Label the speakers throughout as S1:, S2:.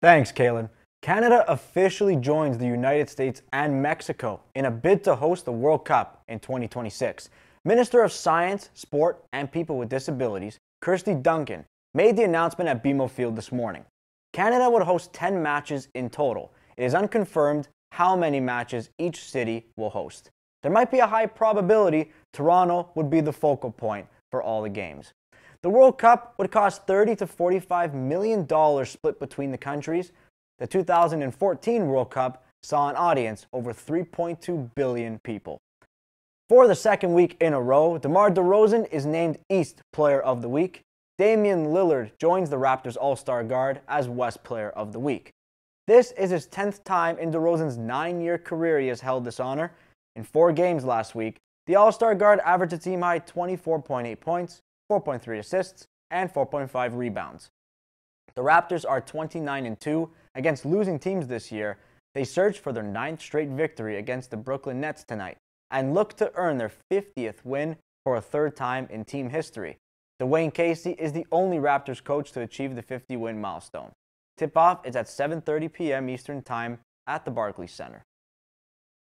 S1: Thanks, Kalen. Canada officially joins the United States and Mexico in a bid to host the World Cup in 2026. Minister of Science, Sport, and People with Disabilities, Kirsty Duncan, made the announcement at BMO Field this morning. Canada would host 10 matches in total. It is unconfirmed how many matches each city will host. There might be a high probability Toronto would be the focal point for all the games. The World Cup would cost 30 to 45 million dollars split between the countries. The 2014 World Cup saw an audience over 3.2 billion people. For the second week in a row, DeMar DeRozan is named East Player of the Week. Damian Lillard joins the Raptors All-Star Guard as West Player of the Week. This is his 10th time in DeRozan's 9-year career he has held this honor. In 4 games last week, the All-Star Guard averaged a team-high 24.8 points, 4.3 assists, and 4.5 rebounds. The Raptors are 29 2 against losing teams this year. They search for their ninth straight victory against the Brooklyn Nets tonight and look to earn their 50th win for a third time in team history. Dwayne Casey is the only Raptors coach to achieve the 50 win milestone. Tip off is at 7:30 p.m. Eastern Time at the Barclays Center.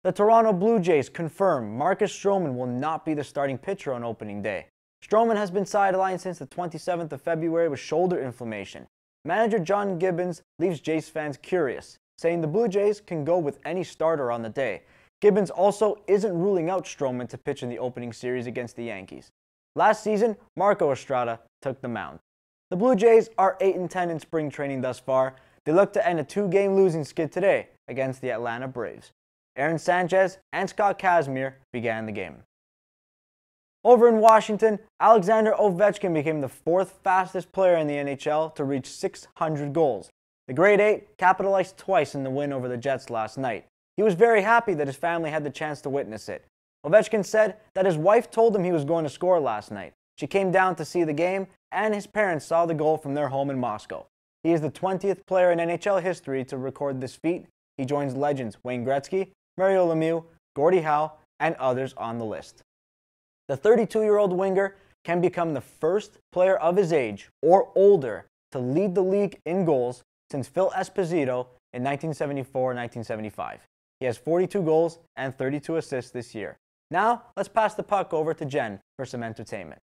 S1: The Toronto Blue Jays confirm Marcus Stroman will not be the starting pitcher on opening day. Stroman has been sidelined since the 27th of February with shoulder inflammation. Manager John Gibbons leaves Jays fans curious, saying the Blue Jays can go with any starter on the day. Gibbons also isn't ruling out Stroman to pitch in the opening series against the Yankees. Last season, Marco Estrada took the mound. The Blue Jays are 8 and 10 in spring training thus far. They look to end a two game losing skid today against the Atlanta Braves. Aaron Sanchez and Scott Kazmir began the game. Over in Washington, Alexander Ovechkin became the fourth fastest player in the NHL to reach 600 goals. The grade 8 capitalized twice in the win over the Jets last night. He was very happy that his family had the chance to witness it. Ovechkin said that his wife told him he was going to score last night. She came down to see the game, and his parents saw the goal from their home in Moscow. He is the 20th player in NHL history to record this feat. He joins legends Wayne Gretzky, Mario Lemieux, Gordie Howe, and others on the list. The 32 year old winger can become the first player of his age or older to lead the league in goals since Phil Esposito in 1974 1975. He has 42 goals and 32 assists this year. Now, let's pass the puck over to Jen for some entertainment.